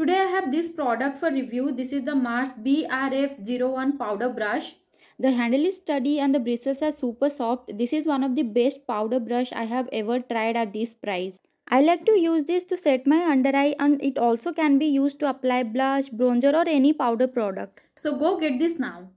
Today I have this product for review. This is the Mars BRF01 powder brush. The handle is sturdy and the bristles are super soft. This is one of the best powder brush I have ever tried at this price. I like to use this to set my under eye and it also can be used to apply blush, bronzer or any powder product. So go get this now.